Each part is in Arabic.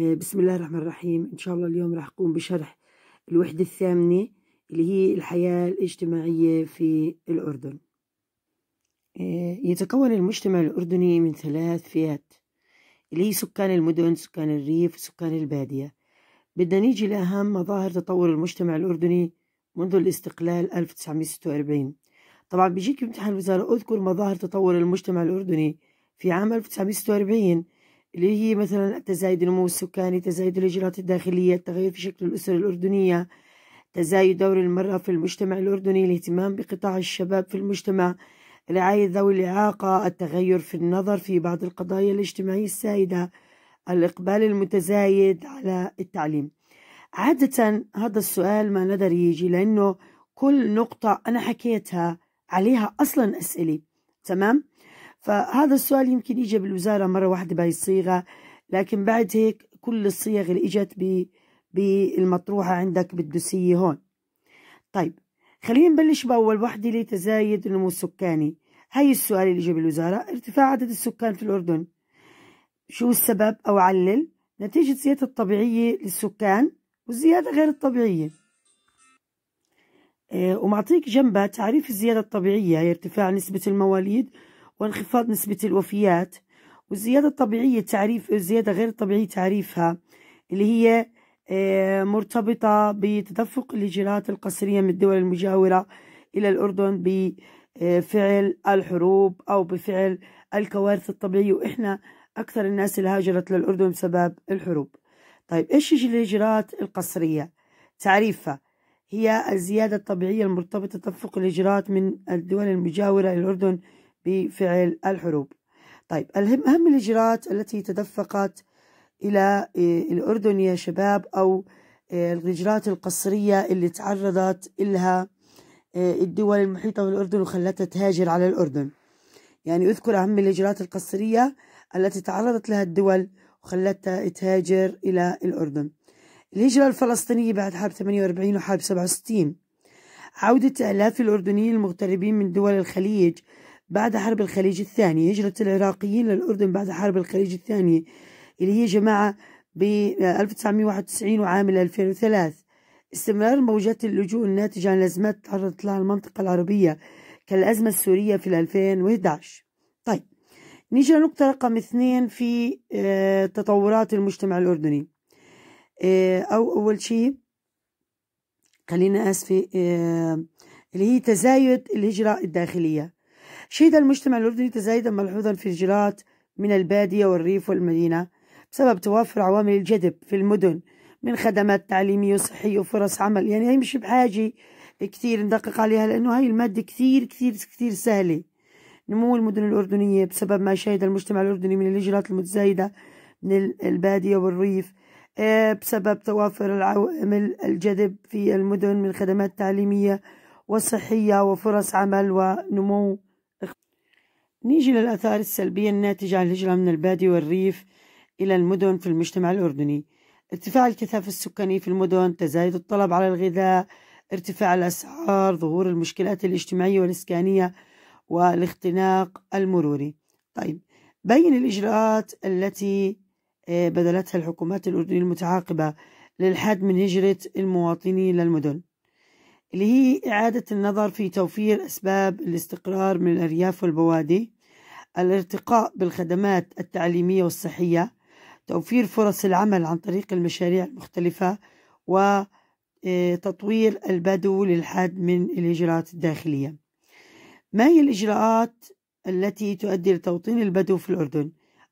آه، بسم الله الرحمن الرحيم إن شاء الله اليوم راح أقوم بشرح الوحدة الثامنة اللي هي الحياة الاجتماعية في الأردن آه، يتكون المجتمع الأردني من ثلاث فئات اللي هي سكان المدن سكان الريف سكان البادية بدنا نيجي لأهم مظاهر تطور المجتمع الأردني منذ الاستقلال 1946 طبعا بيجيك امتحان الوزارة أذكر مظاهر تطور المجتمع الأردني في عام 1946 اللي هي مثلا التزايد النمو السكاني تزايد الهجرات الداخلية التغير في شكل الأسر الأردنية تزايد دور المرأة في المجتمع الأردني الاهتمام بقطاع الشباب في المجتمع رعاية ذوي الإعاقة التغير في النظر في بعض القضايا الاجتماعية السائدة الإقبال المتزايد على التعليم عادة هذا السؤال ما ندر يجي لأنه كل نقطة أنا حكيتها عليها أصلا أسئلة تمام؟ فهذا السؤال يمكن يجي بالوزارة مرة واحدة بهي الصيغة لكن بعد هيك كل الصيغ اللي إجت بالمطروحة عندك بالدوسية هون طيب خلينا نبلش بأول وحدة لتزايد النمو السكاني هاي السؤال اللي اجى بالوزارة ارتفاع عدد السكان في الأردن شو السبب أو علل نتيجة زيادة الطبيعية للسكان والزيادة غير الطبيعية آه، ومعطيك جنبها تعريف الزيادة الطبيعية ارتفاع نسبة المواليد وانخفاض نسبة الوفيات والزيادة الطبيعية تعريف الزيادة غير الطبيعية تعريفها اللي هي آه، مرتبطة بتدفق الهجرات القسرية من الدول المجاورة إلى الأردن بفعل الحروب أو بفعل الكوارث الطبيعية وإحنا أكثر الناس اللي هاجرت للأردن بسبب الحروب طيب إيش هي الهجرات القسرية تعريفها هي الزيادة الطبيعية المرتبطة بتدفق الهجرات من الدول المجاورة إلى الأردن بفعل الحروب طيب أهم الإجراءات التي تدفقت إلى الأردن يا شباب أو الإجراءات القصرية اللي تعرضت إلها الدول المحيطة بالأردن وخلتها تهاجر على الأردن يعني أذكر أهم الإجراءات القصرية التي تعرضت لها الدول وخلتها تهاجر إلى الأردن الهجرة الفلسطينية بعد حرب 48 وحرب 67 عودة آلاف الأردنيين المغتربين من دول الخليج بعد حرب الخليج الثانية هجرة العراقيين للأردن بعد حرب الخليج الثانية اللي هي جماعة ب 1991 وعام 2003 استمرار موجات اللجوء الناتجة عن الأزمات تعرضت لها المنطقة العربية كالأزمة السورية في 2011 طيب نيجي لنقطة رقم اثنين في آه، تطورات المجتمع الأردني آه، أو أول شيء خلينا أسفة آه، اللي هي تزايد الهجرة الداخلية شهد المجتمع الأردني تزايدا ملحوظا في الجلات من البادية والريف والمدينة بسبب توافر عوامل الجذب في المدن من خدمات تعليمية وصحية وفرص عمل يعني هي مش بحاجة كثير ندقق عليها لأنه هاي المادة كثير كثير كثير سهلة نمو المدن الأردنية بسبب ما شهد المجتمع الأردني من الهجرات المتزايدة من البادية والريف آه، بسبب توافر العوامل الجذب في المدن من خدمات تعليمية وصحية وفرص عمل ونمو نيجي للآثار السلبية الناتجة عن الهجرة من البادية والريف إلى المدن في المجتمع الأردني ارتفاع الكثافة السكانية في المدن تزايد الطلب على الغذاء ارتفاع الأسعار ظهور المشكلات الاجتماعية والإسكانية والاختناق المروري طيب بين الإجراءات التي آه، بذلتها الحكومات الأردنية المتعاقبة للحد من هجرة المواطنين للمدن اللي هي إعادة النظر في توفير أسباب الاستقرار من الأرياف والبوادي الارتقاء بالخدمات التعليمية والصحية توفير فرص العمل عن طريق المشاريع المختلفة وتطوير آه، البدو للحد من الإجراءات الداخلية ما هي الإجراءات التي تؤدي لتوطين البدو في الأردن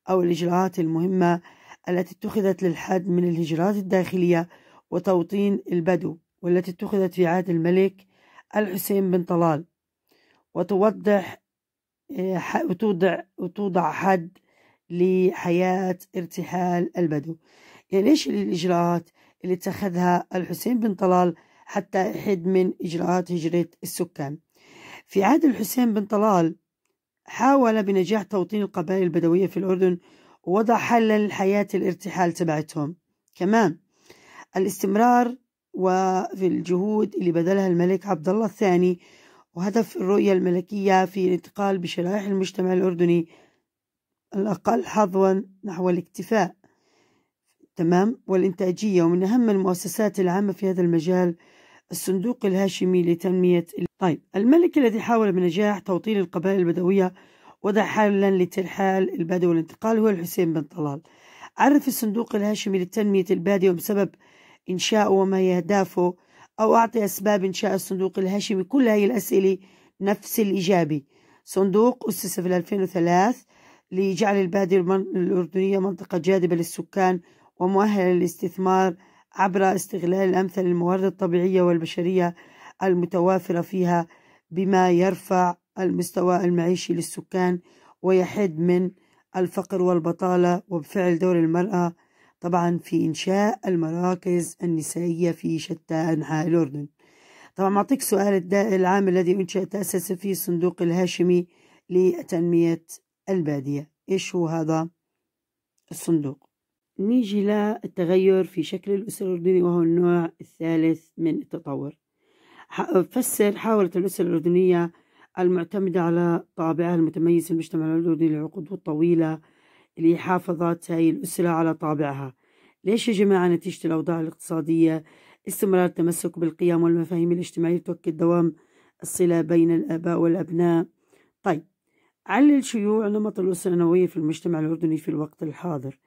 أو الإجراءات المهمة التي اتخذت للحد من الهجرات الداخلية وتوطين البدو والتي اتخذت في عهد الملك الحسين بن طلال وتوضح آه، وتوضع وتوضع حد لحياة ارتحال البدو يعني ايش الإجراءات اللي اتخذها الحسين بن طلال حتى يحد من إجراءات هجرة السكان في عهد الحسين بن طلال حاول بنجاح توطين القبائل البدوية في الأردن ووضع حلا لحياة الارتحال تبعتهم كمان الاستمرار وفي الجهود اللي بذلها الملك عبد الله الثاني وهدف الرؤية الملكية في الانتقال بشرائح المجتمع الأردني الأقل حظوا نحو الاكتفاء تمام والإنتاجية ومن أهم المؤسسات العامة في هذا المجال الصندوق الهاشمي لتنمية طيب الملك الذي حاول بنجاح توطين القبائل البدوية وضع حالا لترحال البدو والانتقال هو الحسين بن طلال عرف الصندوق الهاشمي للتنمية البادية وبسبب إنشاء وما يهدافه أو أعطي أسباب إنشاء الصندوق الهاشمي كل هاي الأسئلة نفس الإجابة صندوق أسس في 2003 لجعل البادية الأردنية منطقة جاذبة للسكان ومؤهلة للاستثمار عبر استغلال الأمثل الموارد الطبيعية والبشرية المتوافرة فيها بما يرفع المستوى المعيشي للسكان ويحد من الفقر والبطالة وبفعل دور المرأة طبعا في إنشاء المراكز النسائية في شتى أنحاء الأردن طبعا معطيك سؤال العام الذي أنشأ تأسس فيه الصندوق الهاشمي لتنمية البادية إيش هو هذا الصندوق نيجي للتغير في شكل الأسرة الأردنية وهو النوع الثالث من التطور فسر حاولت الأسرة الأردنية المعتمدة على طابعها المتميز في المجتمع الأردني للعقود الطويلة اللي حافظت هاي الأسرة على طابعها ليش يا جماعة نتيجة الأوضاع الاقتصادية استمرار التمسك بالقيم والمفاهيم الاجتماعية تؤكد دوام الصلة بين الآباء والأبناء طيب علل شيوع نمط الأسرة النووية في المجتمع الأردني في الوقت الحاضر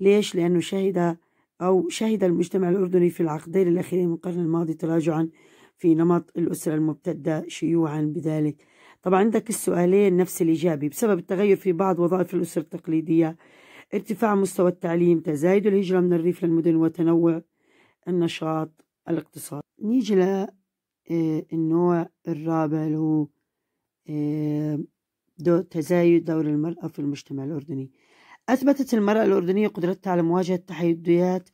ليش؟ لأنه شهد أو شهد المجتمع الأردني في العقدين الأخيرين من القرن الماضي تراجعا في نمط الأسرة المبتدة شيوعا بذلك طبعا عندك السؤالين نفس الإجابة بسبب التغير في بعض وظائف الأسر التقليدية ارتفاع مستوى التعليم تزايد الهجرة من الريف للمدن وتنوع النشاط الاقتصادي نيجي للنوع آه، الرابع اللي هو آه، دو تزايد دور المرأة في المجتمع الأردني أثبتت المرأة الأردنية قدرتها على مواجهة التحديات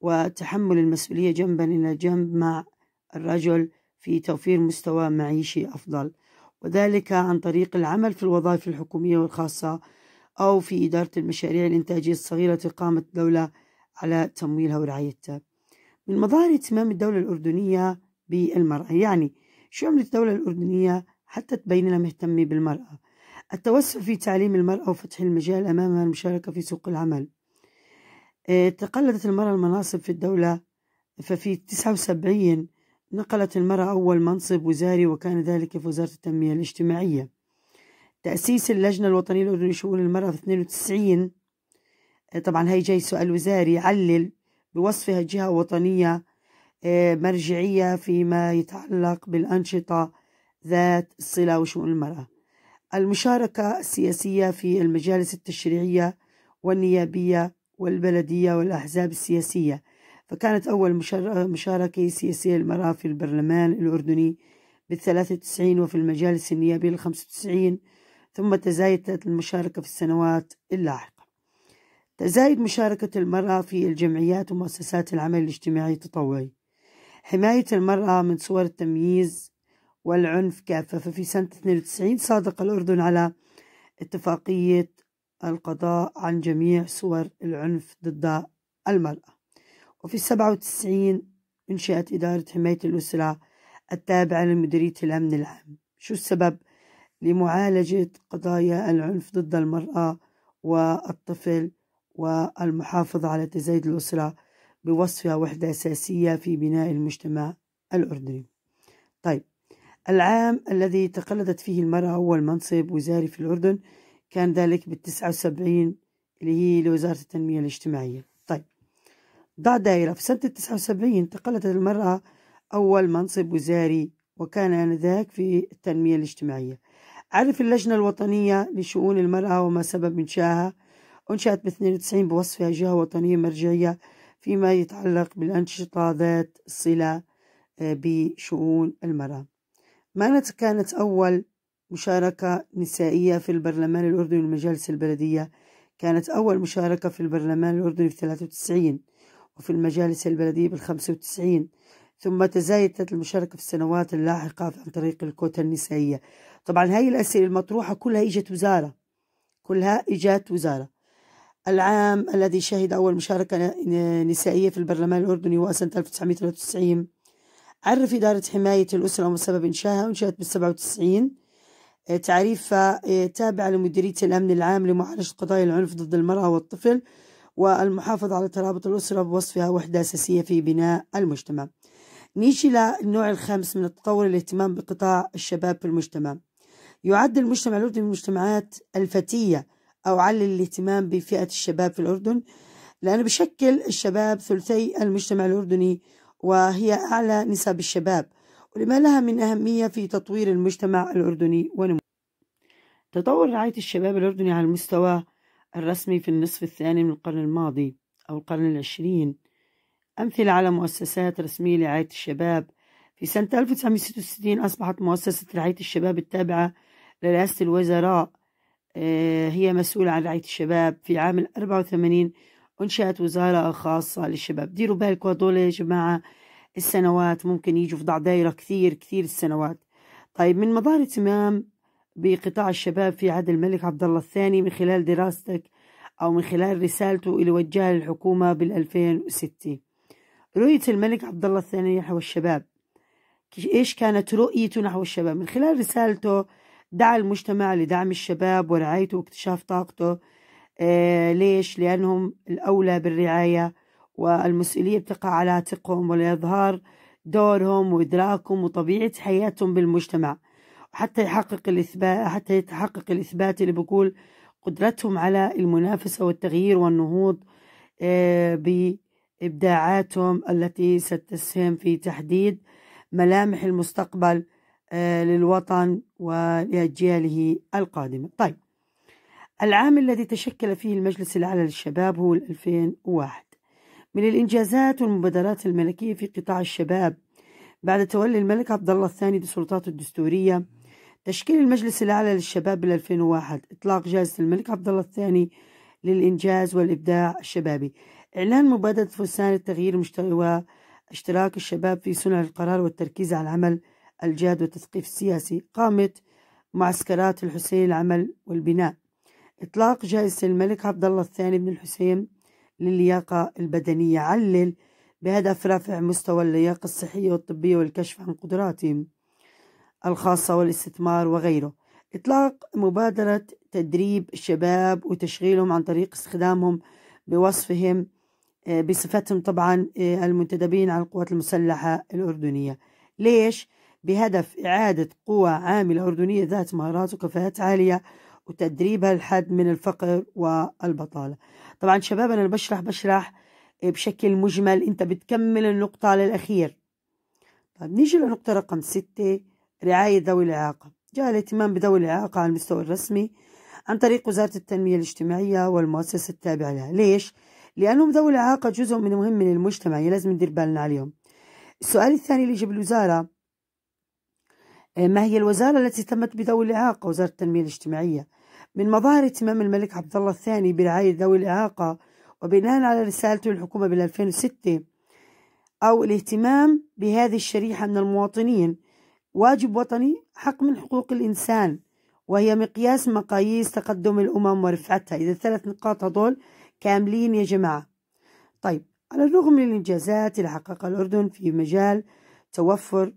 وتحمل المسؤولية جنبا إلى جنب مع الرجل في توفير مستوى معيشي أفضل وذلك عن طريق العمل في الوظائف الحكومية والخاصة أو في إدارة المشاريع الإنتاجية الصغيرة التي قامت الدولة على تمويلها ورعايتها من مظاهر اهتمام الدولة الأردنية بالمرأة يعني شو عملت الدولة الأردنية حتى تبين لها مهتمة بالمرأة التوسع في تعليم المرأة وفتح المجال أمامها المشاركة في سوق العمل آه، تقلدت المرأة المناصب في الدولة ففي 79 نقلت المرأة أول منصب وزاري وكان ذلك في وزارة التنمية الاجتماعية تأسيس اللجنة الوطنية الأردنية لشؤون المرأة في 92 آه، طبعا هي جاي سؤال وزاري علل بوصفها جهة وطنية آه، مرجعية فيما يتعلق بالأنشطة ذات الصلة وشؤون المرأة المشاركة السياسية في المجالس التشريعية والنيابية والبلدية والأحزاب السياسية فكانت أول مشاركة سياسية للمرأة في البرلمان الأردني بالثلاثة وتسعين وفي المجالس النيابية الخمسة وتسعين ثم تزايدت المشاركة في السنوات اللاحقة تزايد مشاركة المرأة في الجمعيات ومؤسسات العمل الاجتماعي التطوعي حماية المرأة من صور التمييز والعنف كافة ففي سنة 92 صادق الأردن على اتفاقية القضاء عن جميع صور العنف ضد المرأة وفي السبعة وتسعين أنشئت إدارة حماية الأسرة التابعة لمديرية الأمن العام شو السبب لمعالجة قضايا العنف ضد المرأة والطفل والمحافظة على تزايد الأسرة بوصفها وحدة أساسية في بناء المجتمع الأردني طيب العام الذي تقلدت فيه المرأة أول منصب وزاري في الأردن كان ذلك بالتسعة وسبعين اللي هي لوزارة التنمية الاجتماعية ضع دائرة في سنة 79 انتقلت المرأة أول منصب وزاري وكان آنذاك في التنمية الاجتماعية عرف اللجنة الوطنية لشؤون المرأة وما سبب إنشائها أنشأت ب 92 بوصفها جهة وطنية مرجعية فيما يتعلق بالأنشطة ذات صلة آه، بشؤون المرأة مانت كانت أول مشاركة نسائية في البرلمان الأردني والمجالس البلدية كانت أول مشاركة في البرلمان الأردني في 93 وفي المجالس البلدية بال بال95 ثم تزايدت المشاركة في السنوات اللاحقة عن طريق الكوتا النسائية طبعا هاي الأسئلة المطروحة كلها إجت وزارة كلها إجت وزارة العام الذي شهد أول مشاركة نسائية في البرلمان الأردني هو سنة 1993 عرف إدارة حماية الأسرة وسبب إنشائها انشات بال 97 آه، تعريفها آه، تابعة لمديرية الأمن العام لمعالجة قضايا العنف ضد المرأة والطفل والمحافظة على ترابط الأسرة بوصفها وحدة أساسية في بناء المجتمع نيجي للنوع الخامس من التطور الاهتمام بقطاع الشباب في المجتمع يعد المجتمع الأردني من المجتمعات الفتية أو علل الاهتمام بفئة الشباب في الأردن لأنه بشكل الشباب ثلثي المجتمع الأردني وهي أعلى نسب الشباب ولما لها من أهمية في تطوير المجتمع الأردني ونمو تطور رعاية الشباب الأردني على المستوى الرسمي في النصف الثاني من القرن الماضي أو القرن العشرين أمثلة على مؤسسات رسمية لرعاية الشباب في سنة 1966 أصبحت مؤسسة رعاية الشباب التابعة لرئاسة الوزراء آه، هي مسؤولة عن رعاية الشباب في عام 84 أنشأت وزارة خاصة للشباب ديروا بالكم هدول يا جماعة السنوات ممكن يجوا في ضع دايرة كثير كثير السنوات طيب من مظاهر اهتمام بقطاع الشباب في عهد الملك عبد الله الثاني من خلال دراستك أو من خلال رسالته اللي وجهها للحكومة بال 2006 رؤية الملك عبد الله الثاني نحو الشباب إيش كانت رؤيته نحو الشباب من خلال رسالته دعا المجتمع لدعم الشباب ورعايته واكتشاف طاقته آه ليش؟ لأنهم الأولى بالرعاية والمسؤولية بتقع على عاتقهم ولإظهار دورهم وإدراكهم وطبيعة حياتهم بالمجتمع حتى يحقق الإثبات حتى يتحقق الإثبات اللي بقول قدرتهم على المنافسة والتغيير والنهوض آه، بإبداعاتهم التي ستسهم في تحديد ملامح المستقبل آه، للوطن ولأجياله القادمة طيب العام الذي تشكل فيه المجلس الأعلى للشباب هو 2001 من الإنجازات والمبادرات الملكية في قطاع الشباب بعد تولي الملك عبد الله الثاني بسلطاته الدستورية تشكيل المجلس الأعلى للشباب بال 2001 إطلاق جائزة الملك عبد الله الثاني للإنجاز والإبداع الشبابي إعلان مبادرة فرسان التغيير المجتمعي واشتراك الشباب في صنع القرار والتركيز على العمل الجاد والتثقيف السياسي قامت معسكرات الحسين العمل والبناء إطلاق جائزة الملك عبد الله الثاني بن الحسين للياقة البدنية علل بهدف رفع مستوى اللياقة الصحية والطبية والكشف عن قدراتهم الخاصة والاستثمار وغيره إطلاق مبادرة تدريب الشباب وتشغيلهم عن طريق استخدامهم بوصفهم آه، بصفتهم طبعا آه، المنتدبين على القوات المسلحة الأردنية ليش؟ بهدف إعادة قوى عاملة أردنية ذات مهارات وكفاءات عالية وتدريبها الحد من الفقر والبطالة طبعا شباب أنا بشرح بشرح آه، بشكل مجمل أنت بتكمل النقطة للأخير طيب نيجي لنقطة رقم ستة رعاية ذوي الإعاقة جاء الاهتمام بذوي الإعاقة على المستوى الرسمي عن طريق وزارة التنمية الاجتماعية والمؤسسة التابعة لها ليش؟ لأنهم ذوي الإعاقة جزء من مهم من المجتمع يعني لازم ندير بالنا عليهم السؤال الثاني اللي يجي الوزارة آه، ما هي الوزارة التي اهتمت بذوي الإعاقة وزارة التنمية الاجتماعية من مظاهر اهتمام الملك عبد الله الثاني برعاية ذوي الإعاقة وبناء على رسالته للحكومة بال 2006 أو الاهتمام بهذه الشريحة من المواطنين واجب وطني حق من حقوق الإنسان وهي مقياس مقاييس تقدم الأمم ورفعتها إذا الثلاث نقاط هذول كاملين يا جماعة طيب على الرغم من الإنجازات اللي حققها الأردن في مجال توفر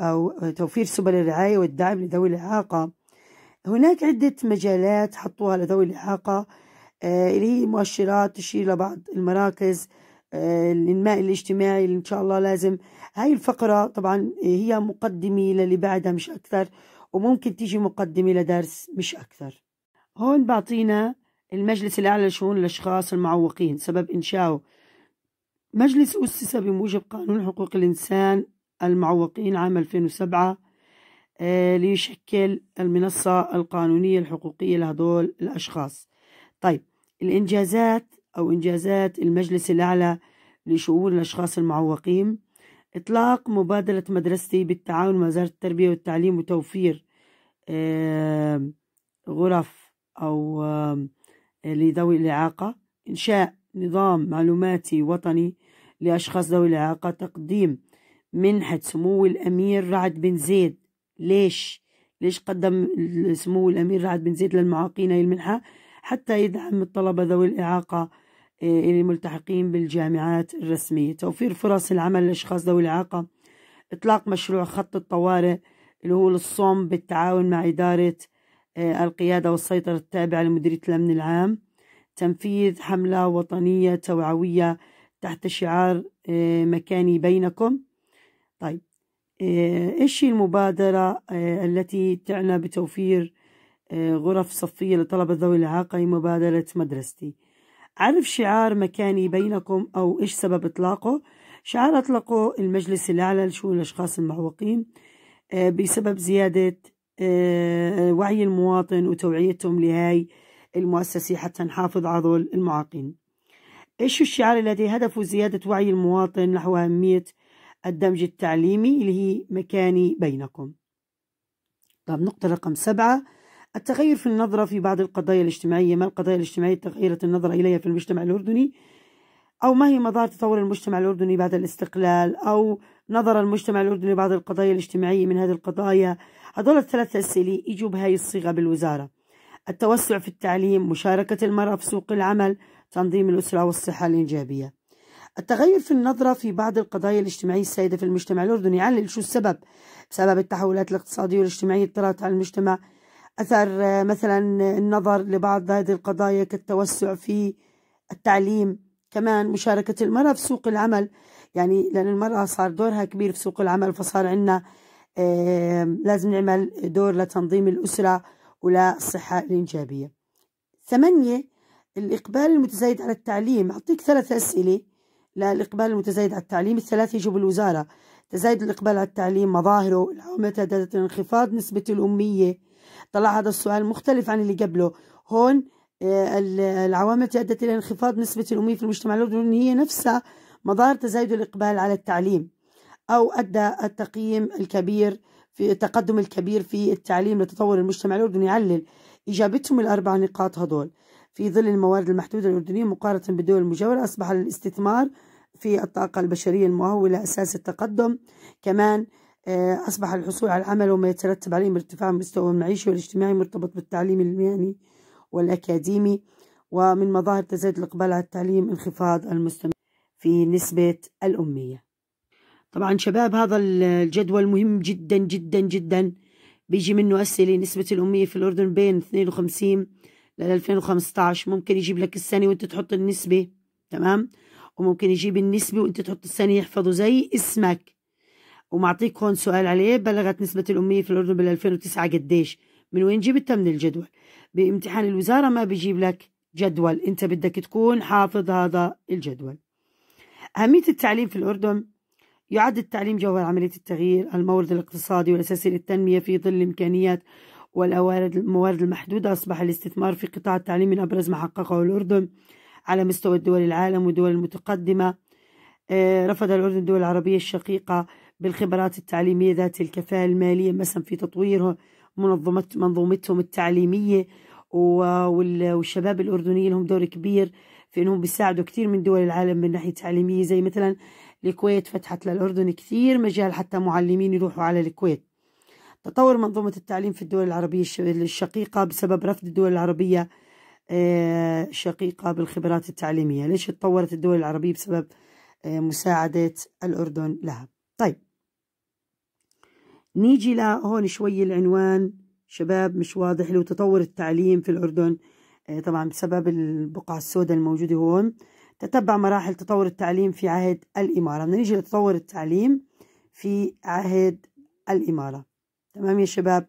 أو توفير سبل الرعاية والدعم لذوي الإعاقة هناك عدة مجالات حطوها لذوي الإعاقة آه، اللي هي مؤشرات تشير لبعض المراكز الانماء الاجتماعي اللي ان شاء الله لازم هاي الفقره طبعا هي مقدمه للي بعدها مش اكثر وممكن تيجي مقدمه لدرس مش اكثر هون بعطينا المجلس الاعلى لشؤون الاشخاص المعوقين سبب انشائه مجلس أسس بموجب قانون حقوق الإنسان المعوقين عام 2007 آه، ليشكل المنصة القانونية الحقوقية لهدول الأشخاص طيب الإنجازات أو إنجازات المجلس الأعلى لشؤون الأشخاص المعوقين إطلاق مبادرة مدرستي بالتعاون مع وزارة التربية والتعليم وتوفير غرف أو لذوي الإعاقة إنشاء نظام معلوماتي وطني لأشخاص ذوي الإعاقة تقديم منحة سمو الأمير رعد بن زيد ليش ليش قدم سمو الأمير رعد بن زيد للمعاقين هي المنحة حتى يدعم الطلبة ذوي الإعاقة آه، الملتحقين بالجامعات الرسمية توفير فرص العمل لأشخاص ذوي الإعاقة إطلاق مشروع خط الطوارئ اللي هو للصوم بالتعاون مع إدارة آه، القيادة والسيطرة التابعة لمديرية الأمن العام تنفيذ حملة وطنية توعوية تحت شعار آه، مكاني بينكم طيب إيش المبادرة التي تعنى بتوفير آه، غرف صفية لطلبة ذوي الإعاقة لمبادرة مدرستي عرف شعار مكاني بينكم أو إيش سبب إطلاقه شعار أطلقه المجلس الأعلى لشؤون الأشخاص المعوقين آه، بسبب زيادة آه، وعي المواطن وتوعيتهم لهاي المؤسسة حتى نحافظ على ذول المعاقين إيش الشعار الذي هدفه زيادة وعي المواطن نحو أهمية الدمج التعليمي اللي هي مكاني بينكم طب نقطة رقم سبعة التغير في النظرة في بعض القضايا الاجتماعية ما القضايا الاجتماعية تغيرت النظرة إليها في المجتمع الأردني أو ما هي مظاهر تطور المجتمع الأردني بعد الاستقلال أو نظر المجتمع الأردني بعض القضايا الاجتماعية من هذه القضايا هذول الثلاث أسئلة يجوا بهاي الصيغة بالوزارة التوسع في التعليم مشاركة المرأة في سوق العمل تنظيم الأسرة والصحة الإنجابية التغير في النظرة في بعض القضايا الاجتماعية السائدة في المجتمع الأردني علل شو السبب؟ بسبب التحولات الاقتصادية والاجتماعية طرأت على المجتمع أثر آه، مثلا النظر لبعض هذه القضايا كالتوسع في التعليم كمان مشاركة المرأة في سوق العمل يعني لأن المرأة صار دورها كبير في سوق العمل فصار عندنا لازم نعمل دور لتنظيم الأسرة وللصحة الإنجابية ثمانية الإقبال المتزايد على التعليم أعطيك ثلاث أسئلة للإقبال المتزايد على التعليم الثلاث يجب الوزارة تزايد الإقبال على التعليم مظاهره العامة تهددت انخفاض نسبة الأمية طلع هذا السؤال مختلف عن اللي قبله هون آه، العوامل التي أدت إلى انخفاض نسبة الأمية في المجتمع الأردني هي نفسها مظاهر تزايد الإقبال على التعليم أو أدى التقييم الكبير في التقدم الكبير في التعليم لتطور المجتمع الأردني يعلل إجابتهم الأربع نقاط هدول في ظل الموارد المحدودة الأردنية مقارنة بالدول المجاورة أصبح الاستثمار في الطاقة البشرية المهولة أساس التقدم كمان آه، أصبح الحصول على العمل وما يترتب عليه من ارتفاع المستوى المعيشي والاجتماعي مرتبط بالتعليم المهني والأكاديمي ومن مظاهر تزايد الإقبال على التعليم انخفاض المستمر في نسبة الأمية طبعا شباب هذا الجدول مهم جدا جدا جدا بيجي منه أسئلة نسبة الأمية في الأردن بين 52 لل 2015 ممكن يجيب لك السنة وأنت تحط النسبة تمام وممكن يجيب النسبة وأنت تحط السنة يحفظه زي اسمك ومعطيك هون سؤال عليه بلغت نسبة الأمية في الأردن بال 2009 قديش من وين جبتها من الجدول بامتحان الوزارة ما بيجيب لك جدول أنت بدك تكون حافظ هذا الجدول أهمية التعليم في الأردن يعد التعليم جوهر عملية التغيير المورد الاقتصادي والأساسي للتنمية في ظل الإمكانيات والأوارد الموارد المحدودة أصبح الاستثمار في قطاع التعليم من أبرز ما حققه الأردن على مستوى الدول العالم والدول المتقدمة آه، رفض الأردن الدول العربية الشقيقة بالخبرات التعليمية ذات الكفاءة المالية مثلا في تطوير منظمة منظومتهم التعليمية والشباب الأردني لهم دور كبير في أنهم بيساعدوا كثير من دول العالم من ناحية تعليمية زي مثلا الكويت فتحت للأردن كثير مجال حتى معلمين يروحوا على الكويت تطور منظومة التعليم في الدول العربية الشقيقة بسبب رفض الدول العربية آه، شقيقة بالخبرات التعليمية ليش تطورت الدول العربية بسبب آه، مساعدة الأردن لها نيجي لهون شوي العنوان شباب مش واضح لو تطور التعليم في الأردن آه، طبعا بسبب البقعة السوداء الموجودة هون تتبع مراحل تطور التعليم في عهد الإمارة بدنا نيجي لتطور التعليم في عهد الإمارة تمام يا شباب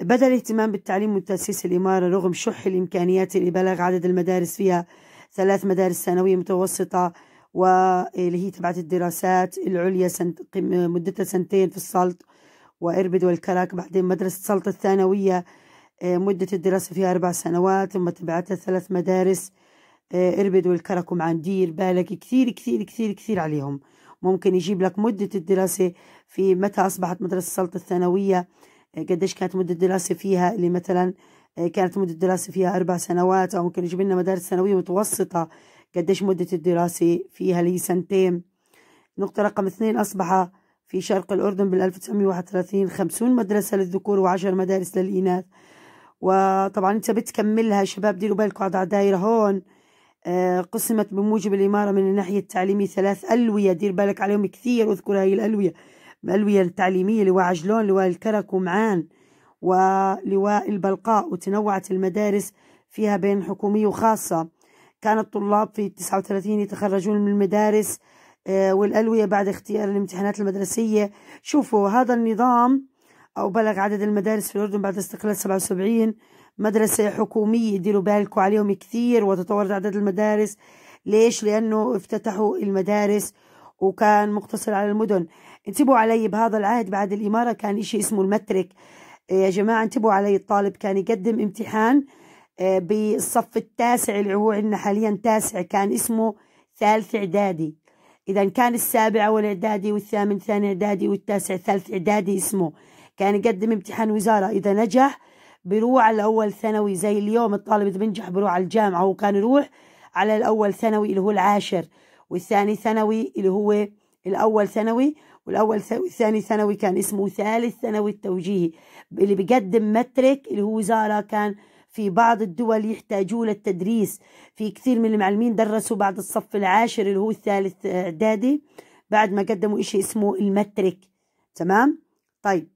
بدأ الاهتمام بالتعليم تاسيس الإمارة رغم شح الإمكانيات اللي بلغ عدد المدارس فيها ثلاث مدارس ثانوية متوسطة واللي هي تبعت الدراسات العليا سنت مدتها سنتين في السلط وإربد والكرك بعدين مدرسة السلط الثانوية آه، مدة الدراسة فيها أربع سنوات ثم تبعتها ثلاث مدارس آه، إربد والكرك ومعندير بالك كثير كثير كثير كثير عليهم ممكن يجيب لك مدة الدراسة في متى أصبحت مدرسة السلطة الثانوية آه، قديش كانت مدة الدراسة فيها اللي مثلا كانت مدة الدراسة فيها أربع سنوات أو ممكن يجيب لنا مدارس ثانوية متوسطة قديش مدة الدراسة فيها لي سنتين نقطة رقم اثنين أصبح في شرق الأردن بال 1931 50 مدرسة للذكور وعشر مدارس للإناث وطبعا أنت بتكملها شباب ديروا بالكم على دايرة هون آه، قسمت بموجب الإمارة من الناحية التعليمية ثلاث ألوية دير بالك عليهم كثير واذكر هاي الألوية الألوية التعليمية لواء عجلون لواء الكرك ومعان ولواء البلقاء وتنوعت المدارس فيها بين حكومية وخاصة كان الطلاب في 39 يتخرجون من المدارس آه، والألوية بعد اختيار الامتحانات المدرسية شوفوا هذا النظام أو بلغ عدد المدارس في الأردن بعد استقلال 77 مدرسة حكومية ديروا بالكم عليهم كثير وتطورت عدد المدارس ليش؟ لأنه افتتحوا المدارس وكان مقتصر على المدن انتبهوا علي بهذا العهد بعد الإمارة كان إشي اسمه المترك آه، يا جماعة انتبهوا علي الطالب كان يقدم امتحان آه، بالصف التاسع اللي هو عندنا حاليا تاسع كان اسمه ثالث إعدادي إذا كان السابع أول إعدادي والثامن ثاني إعدادي والتاسع ثالث إعدادي اسمه كان يقدم امتحان وزارة إذا نجح بيروح على الأول ثانوي زي اليوم الطالب إذا بنجح بيروح على الجامعة وكان يروح على الأول ثانوي اللي هو العاشر والثاني ثانوي اللي هو الأول ثانوي والأول ثاني ثانوي كان اسمه ثالث ثانوي التوجيهي اللي بيقدم مترك اللي هو وزارة كان في بعض الدول يحتاجوا للتدريس في كثير من المعلمين درسوا بعد الصف العاشر اللي هو الثالث اعدادي بعد ما قدموا شيء اسمه المترك تمام طيب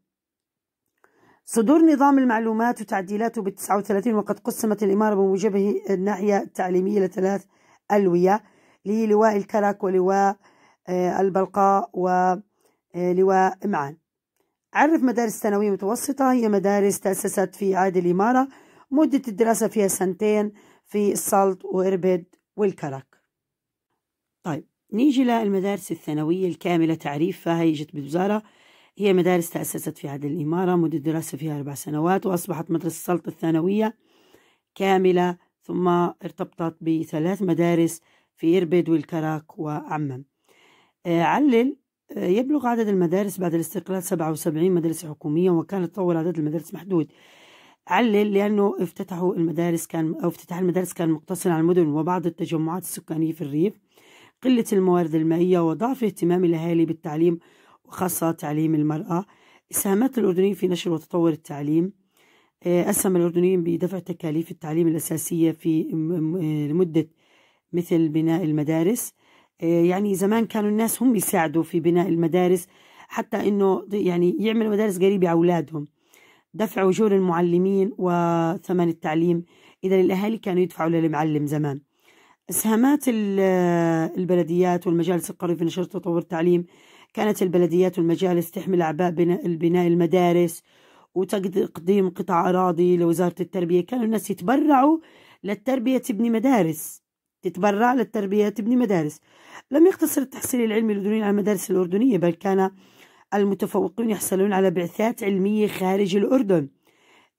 صدور نظام المعلومات وتعديلاته بال 39 وقد قسمت الإمارة بموجبه الناحية التعليمية لثلاث ألوية اللي هي لواء الكرك ولواء آه، البلقاء ولواء آه، معان عرف مدارس ثانوية متوسطة هي مدارس تأسست في عهد الإمارة مدة الدراسة فيها سنتين في السلط وإربد والكرك طيب نيجي للمدارس الثانوية الكاملة تعريفها هي جت بالوزارة هي مدارس تأسست في عهد الإمارة مدة الدراسة فيها أربع سنوات وأصبحت مدرسة السلط الثانوية كاملة ثم ارتبطت بثلاث مدارس في إربد والكرك وعمم آه، علل آه، يبلغ عدد المدارس بعد الاستقلال 77 مدرسة حكومية وكان تطور عدد المدارس محدود علل لأنه افتتحوا المدارس كان أو افتتاح المدارس كان مقتصر على المدن وبعض التجمعات السكانية في الريف قلة الموارد المائية وضعف اهتمام الأهالي بالتعليم وخاصة تعليم المرأة إسهامات الأردنيين في نشر وتطور التعليم آه، أسهم الأردنيين بدفع تكاليف التعليم الأساسية في آه، لمدة مثل بناء المدارس آه، يعني زمان كانوا الناس هم بيساعدوا في بناء المدارس حتى انه يعني يعملوا مدارس قريبه على اولادهم دفع أجور المعلمين وثمن التعليم إذا الأهالي كانوا يدفعوا للمعلم زمان إسهامات البلديات والمجالس القرية في نشر تطور التعليم كانت البلديات والمجالس تحمل أعباء بناء المدارس وتقديم قطع أراضي لوزارة التربية كانوا الناس يتبرعوا للتربية تبني مدارس تتبرع للتربية تبني مدارس لم يقتصر التحصيل العلمي الأردني على المدارس الأردنية بل كان المتفوقون يحصلون على بعثات علمية خارج الأردن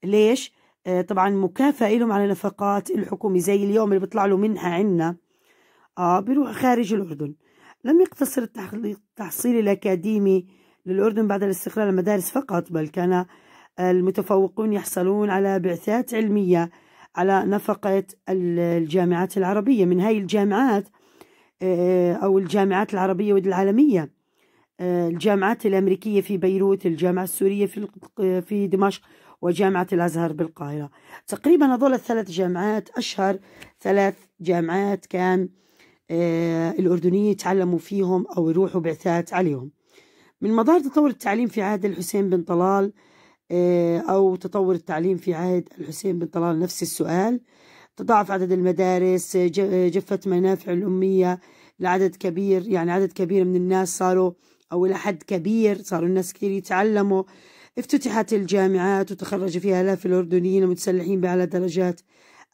ليش؟ آه، طبعا مكافأة لهم على نفقات الحكومة زي اليوم اللي بيطلع له منها عنا آه بيروح خارج الأردن لم يقتصر التحصيل الأكاديمي للأردن بعد الاستقلال المدارس فقط بل كان آه، المتفوقون يحصلون على بعثات علمية على نفقة الجامعات العربية من هاي الجامعات آه، أو الجامعات العربية والعالمية آه، الجامعات الأمريكية في بيروت الجامعة السورية في في دمشق وجامعة الأزهر بالقاهرة تقريبا هذول الثلاث جامعات أشهر ثلاث جامعات كان آه، الأردنية يتعلموا فيهم أو يروحوا بعثات عليهم من مظاهر تطور التعليم في عهد الحسين بن طلال آه، أو تطور التعليم في عهد الحسين بن طلال نفس السؤال تضاعف عدد المدارس جفت منافع الأمية لعدد كبير يعني عدد كبير من الناس صاروا أو إلى حد كبير صاروا الناس كثير يتعلموا افتتحت الجامعات وتخرج فيها آلاف الأردنيين المتسلحين بأعلى درجات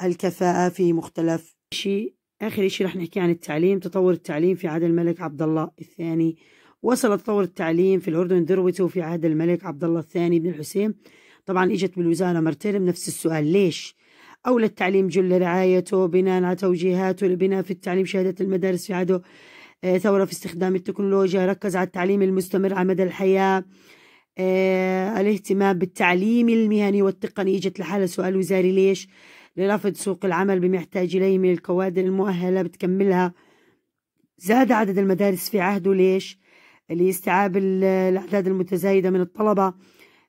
الكفاءة في مختلف شيء آخر شيء رح نحكي عن التعليم تطور التعليم في عهد الملك عبد الله الثاني وصل تطور التعليم في الأردن ذروته في عهد الملك عبد الله الثاني بن الحسين طبعا إجت بالوزارة مرتين بنفس السؤال ليش؟ أولى التعليم جل رعايته بناء على توجيهاته لبناء في التعليم شهادة المدارس في عهده آه، ثورة في استخدام التكنولوجيا ركز على التعليم المستمر على مدى الحياة آه، الاهتمام بالتعليم المهني والتقني اجت لحالة سؤال وزاري ليش لرفض سوق العمل بما يحتاج إليه من الكوادر المؤهلة بتكملها زاد عدد المدارس في عهده ليش لاستيعاب الأعداد المتزايدة من الطلبة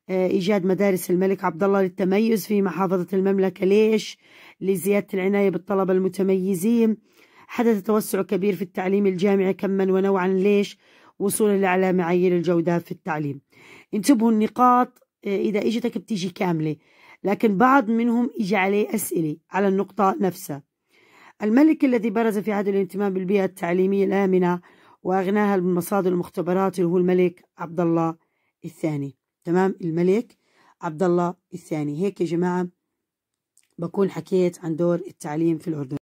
آه، إيجاد مدارس الملك عبد الله للتميز في محافظة المملكة ليش لزيادة العناية بالطلبة المتميزين حدث توسع كبير في التعليم الجامعي كما ونوعا ليش وصولا على معايير الجودة في التعليم انتبهوا النقاط آه، إذا إجتك بتيجي كاملة لكن بعض منهم إجى عليه أسئلة على النقطة نفسها الملك الذي برز في عهد الاهتمام بالبيئة التعليمية الآمنة وأغناها بالمصادر المختبرات اللي هو الملك عبد الله الثاني تمام الملك عبد الله الثاني هيك يا جماعة بكون حكيت عن دور التعليم في الأردن